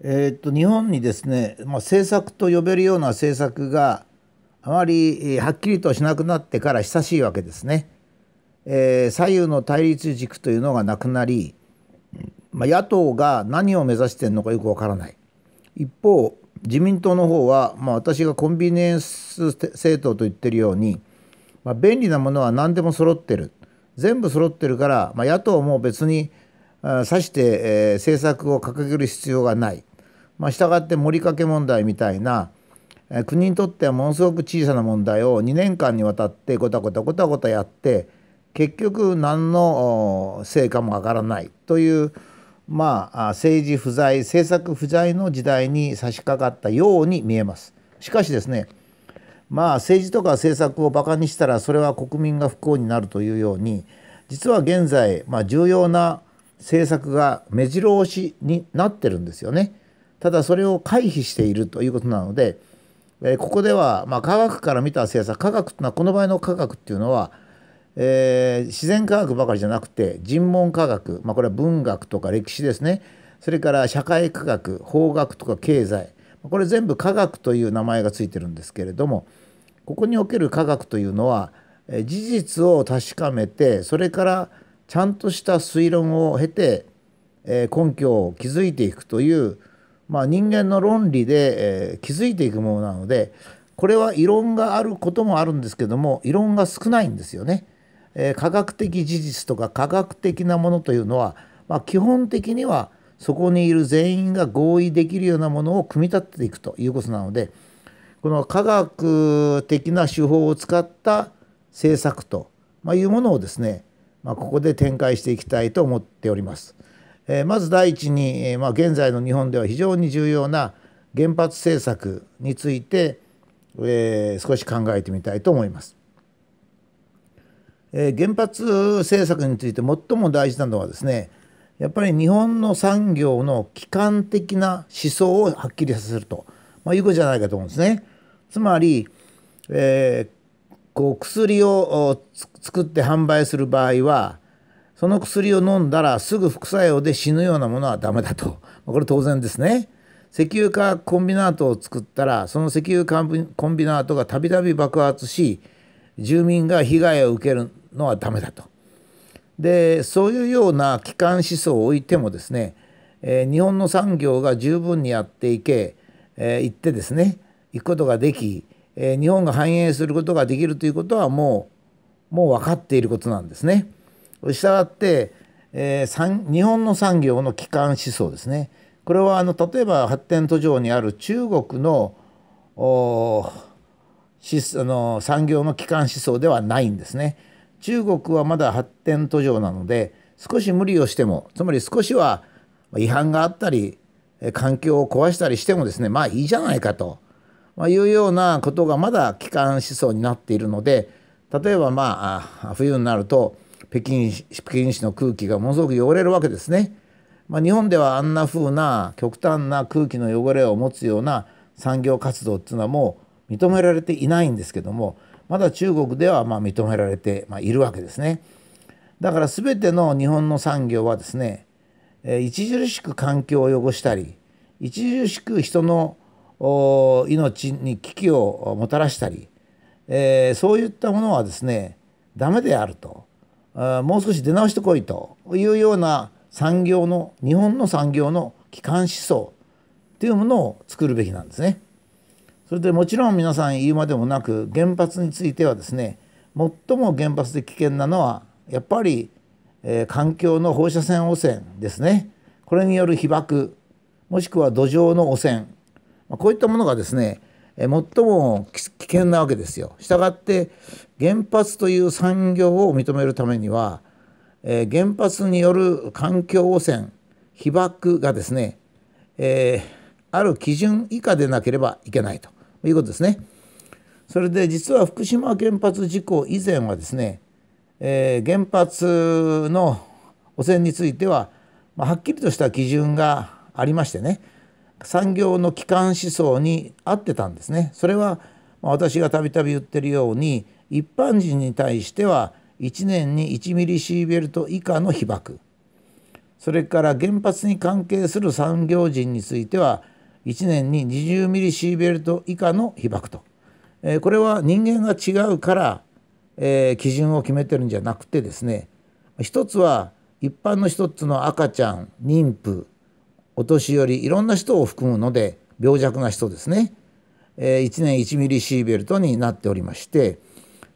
えっと日本にですね、まあ、政策と呼べるような政策があまりはっきりとしなくなってから久しいわけですね。えー、左右の対立軸というのがなくなり、まあ、野党が何を目指してるのかよくわからない。一方自民党の方は、まあ、私がコンビニエンス政党と言ってるように、まあ、便利なものは何でも揃ってる全部揃ってるから、まあ、野党も別に指して、え政策を掲げる必要がないまあ、したがって森かけ問題みたいな国にとってはものすごく小さな問題を2年間にわたってごたごたごたごたやって結局何の成果も上がらないというまあ政治不在政策不在の時代に差し掛かったように見えます。しかしですねまあ政治とか政策をバカにしたらそれは国民が不幸になるというように実は現在、まあ、重要な政策が目白押しになってるんですよね。ただそれを回避しているということなので、えー、ここでは、まあ、科学から見た政策科学というのはこの場合の科学っていうのは、えー、自然科学ばかりじゃなくて人文科学、まあ、これは文学とか歴史ですねそれから社会科学法学とか経済これ全部科学という名前がついてるんですけれどもここにおける科学というのは事実を確かめてそれからちゃんとした推論を経て根拠を築いていくというまあ、人間の論理で、えー、気づいていくものなのでこれは異論があることもあるんですけども異論が少ないんですよね。えー、科学的事実とか科学的なものというのは、まあ、基本的にはそこにいる全員が合意できるようなものを組み立てていくということなのでこの科学的な手法を使った政策というものをですね、まあ、ここで展開していきたいと思っております。えまず第一に、えまあ、現在の日本では非常に重要な原発政策について、え少し考えてみたいと思います。え原発政策について最も大事なのはですねやっぱり日本の産業の基幹的な思想をはっきりさせると、まあ、いうことじゃないかと思うんですね。つまり、えー、こう薬を作って販売する場合はその薬を飲んだらすぐ副作用で死ぬようなものはダメだと。これ当然ですね。石油化コンビナートを作ったらその石油コンビナートがたびたび爆発し住民が被害を受けるのはダメだと。でそういうような機関思想を置いてもですね、えー、日本の産業が十分にやっていけ、えー、行ってですね行くことができ、えー、日本が繁栄することができるということはもうもう分かっていることなんですね。したがって、えー、日本の産業の基幹思想ですねこれはあの例えば発展途上にある中国のおあの産業の基幹思想ではないんですね。中国はまだ発展途上なので少し無理をしてもつまり少しは違反があったり環境を壊したりしてもですねまあいいじゃないかと、まあ、いうようなことがまだ基幹思想になっているので例えばまあ冬になると北京北京市の空気がものすごく汚れるわけですね。まあ、日本ではあんな風な極端な空気の汚れを持つような産業活動っていうのはもう認められていないんですけどもまだ中国ではま認められているわけですね。だから全ての日本の産業はですね著しく環境を汚したり著しく人の命に危機をもたらしたり、えー、そういったものはですねダメであるともう少し出直してこいというような産業の日本の産業の基幹思想というものを作るべきなんですね。それでもちろん皆さん言うまでもなく原発についてはですね最も原発で危険なのはやっぱり、えー、環境の放射線汚染ですねこれによる被曝もしくは土壌の汚染、まあ、こういったものがですね、え最も危険なわけですよ。したがって、原発という産業を認めるためには、えー、原発による環境汚染被爆がですね、えー、ある基準以下でなければいけないということですね。それで実は福島原発事故以前はですね、えー、原発の汚染については、まはっきりとした基準がありましてね産業の基幹思想に合ってたんですね。それは、ま私がたびたび言ってるように一般人に対しては1年に1ミリシーベルト以下の被爆それから原発に関係する産業人については1年に20ミリシーベルト以下の被爆と、えー、これは人間が違うから、えー、基準を決めてるんじゃなくてですね一つは一般の一つの赤ちゃん妊婦お年寄りいろんな人を含むので病弱な人ですね、えー、1年1ミリシーベルトになっておりまして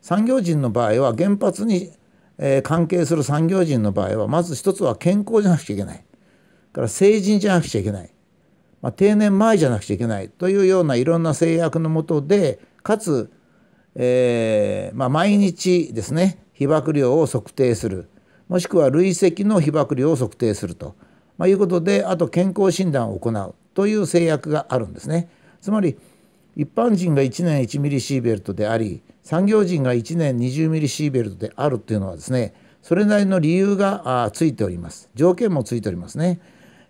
産業人の場合は原発に、え関係する産業人の場合はまず一つは健康じゃなくちゃいけないから成人じゃなくちゃいけない、まあ、定年前じゃなくちゃいけないというようないろんな制約のもとでかつ、えー、まあ、毎日ですね被曝量を測定するもしくは累積の被曝量を測定すると、まあ、いうことであと健康診断を行うという制約があるんですね。つまり一般人が1年1ミリシーベルトであり産業人が1年20ミリシーベルトであるというのはですねそれなりの理由がついております条件もついておりますね。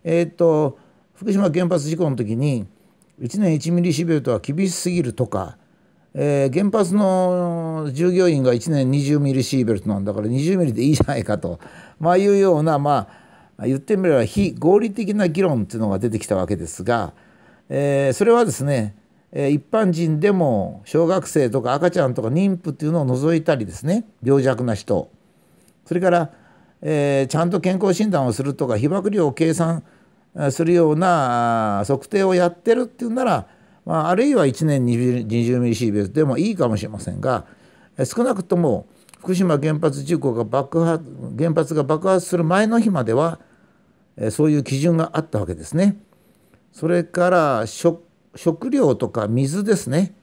えー、っと福島原発事故の時に1年1ミリシーベルトは厳しすぎるとか、えー、原発の従業員が1年20ミリシーベルトなんだから20ミリでいいじゃないかと、まあ、いうような、まあ、言ってみれば非合理的な議論っていうのが出てきたわけですが、えー、それはですね一般人でも小学生とか赤ちゃんとか妊婦っていうのを除いたりですね病弱な人それから、えー、ちゃんと健康診断をするとか被曝量を計算するような測定をやってるっていうなら、まあ、あるいは1年 20mSv でもいいかもしれませんが少なくとも福島原発事故が爆発原発が爆発する前の日まではそういう基準があったわけですね。それから食料とか水ですね、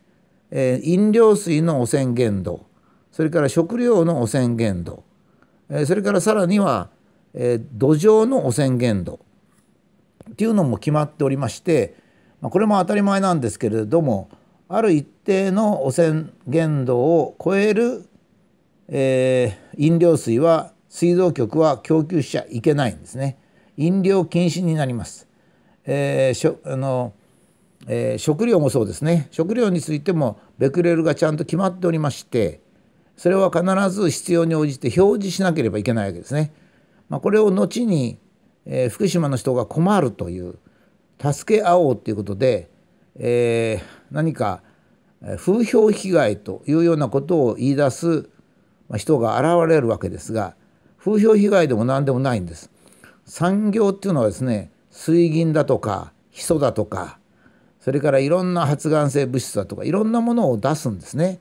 えー、飲料水の汚染限度それから食料の汚染限度、えー、それからさらには、えー、土壌の汚染限度っていうのも決まっておりまして、まあ、これも当たり前なんですけれどもある一定の汚染限度を超える、えー、飲料水は水道局は供給しちゃいけないんですね。飲料禁止になります。えー、しょあのえー、食料もそうですね食料についてもベクレルがちゃんと決まっておりましてそれは必ず必要に応じて表示しなければいけないわけですね。まあ、これを後に、えー、福島の人が困るという助け合おうということで、えー、何か風評被害というようなことを言い出す人が現れるわけですが風評被害でも何でもないんです。産業っていうのはですね水銀だとかヒ素だとかそれからいろんな発がん性物質だとかいろんなものを出すんですね。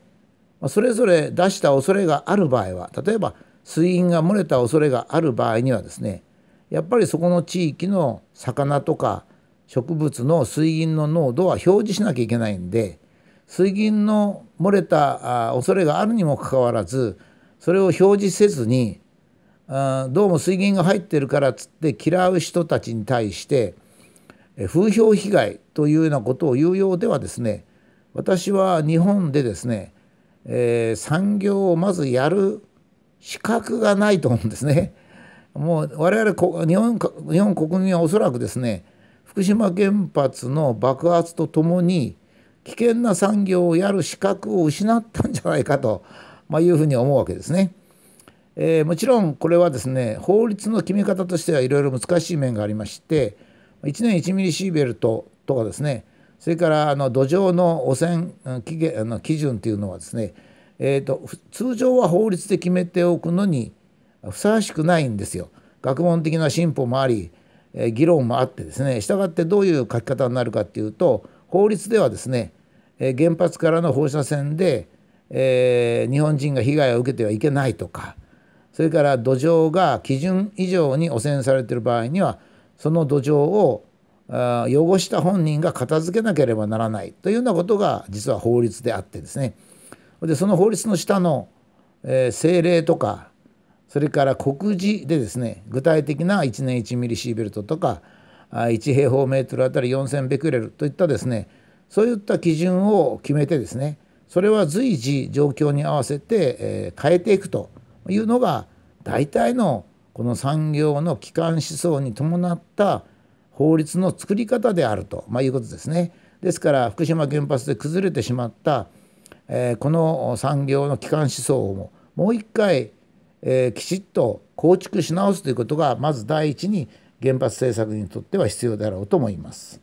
それぞれ出した恐れがある場合は例えば水銀が漏れた恐れがある場合にはですねやっぱりそこの地域の魚とか植物の水銀の濃度は表示しなきゃいけないんで水銀の漏れた恐れがあるにもかかわらずそれを表示せずにどうも水銀が入ってるからっつって嫌う人たちに対して風評被害というようなことを言うようではですね私は日本でですね、えー、産業をまずやる資格がないと思うんですね。もう我々日本日本国民はおそらくですね福島原発の爆発とともに危険な産業をやる資格を失ったんじゃないかと、まあ、いうふうに思うわけですね。えー、もちろんこれはですね法律の決め方としてはいろいろ難しい面がありまして1年1ミリシーベルトとかですねそれからあの土壌の汚染あの基準というのはですね、えーと、と通常は法律で決めておくのにふさわしくないんですよ。学問的な進歩もあり、えー、議論もあってですねしたがってどういう書き方になるかっていうと法律ではですね、えー、原発からの放射線で、えー、日本人が被害を受けてはいけないとかそれから土壌が基準以上に汚染されている場合にはその土壌を汚した本人が片付けなければならないというようなことが実は法律であってですねでその法律の下の、え政令とかそれから告示でですね具体的な1年1ミリシーベルトとか1平方メートルあたり4,000ベクレルといったですねそういった基準を決めてですねそれは随時状況に合わせて、え変えていくというのが大体のこの産業の基幹思想に伴った法律の作り方であると、まあ、いうことですね。ですから福島原発で崩れてしまった、えー、この産業の基幹思想をもう一回、えー、きちっと構築し直すということがまず第一に原発政策にとっては必要であろうと思います。